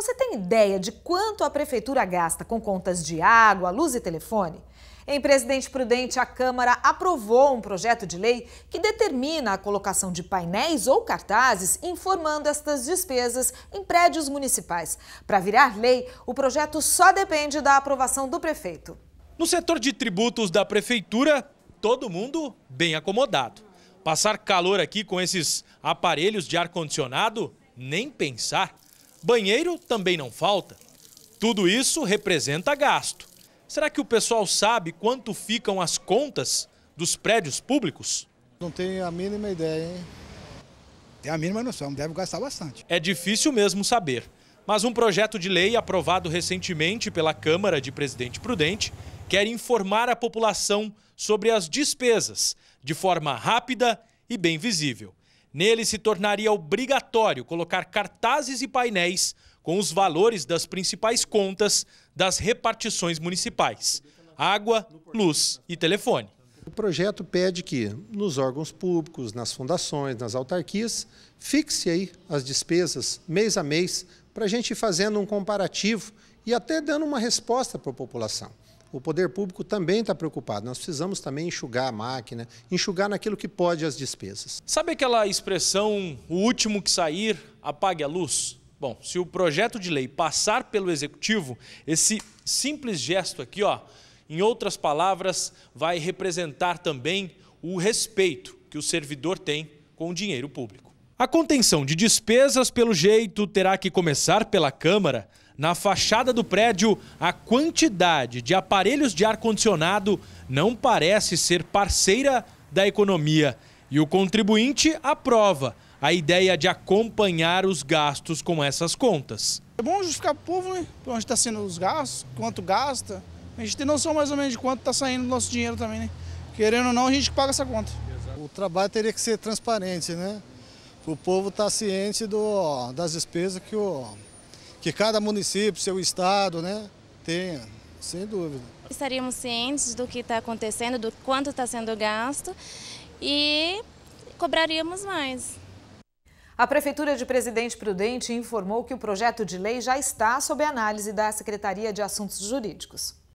Você tem ideia de quanto a prefeitura gasta com contas de água, luz e telefone? Em Presidente Prudente, a Câmara aprovou um projeto de lei que determina a colocação de painéis ou cartazes informando estas despesas em prédios municipais. Para virar lei, o projeto só depende da aprovação do prefeito. No setor de tributos da prefeitura, todo mundo bem acomodado. Passar calor aqui com esses aparelhos de ar-condicionado, nem pensar. Banheiro também não falta. Tudo isso representa gasto. Será que o pessoal sabe quanto ficam as contas dos prédios públicos? Não tenho a mínima ideia, hein? Tem a mínima noção, deve gastar bastante. É difícil mesmo saber. Mas um projeto de lei aprovado recentemente pela Câmara de Presidente Prudente quer informar a população sobre as despesas de forma rápida e bem visível. Nele se tornaria obrigatório colocar cartazes e painéis com os valores das principais contas das repartições municipais: água, luz e telefone. O projeto pede que nos órgãos públicos, nas fundações, nas autarquias, fixe aí as despesas mês a mês para a gente ir fazendo um comparativo e até dando uma resposta para a população o poder público também está preocupado. Nós precisamos também enxugar a máquina, enxugar naquilo que pode as despesas. Sabe aquela expressão, o último que sair, apague a luz? Bom, se o projeto de lei passar pelo executivo, esse simples gesto aqui, ó, em outras palavras, vai representar também o respeito que o servidor tem com o dinheiro público. A contenção de despesas, pelo jeito, terá que começar pela Câmara na fachada do prédio, a quantidade de aparelhos de ar-condicionado não parece ser parceira da economia. E o contribuinte aprova a ideia de acompanhar os gastos com essas contas. É bom justificar para o povo, né? onde está sendo os gastos, quanto gasta. A gente tem noção mais ou menos de quanto está saindo do nosso dinheiro também, né? Querendo ou não, a gente paga essa conta. O trabalho teria que ser transparente, né? O povo está ciente do, das despesas que o, que cada município, seu estado, né, tenha, sem dúvida. Estaríamos cientes do que está acontecendo, do quanto está sendo gasto e cobraríamos mais. A Prefeitura de Presidente Prudente informou que o projeto de lei já está sob análise da Secretaria de Assuntos Jurídicos.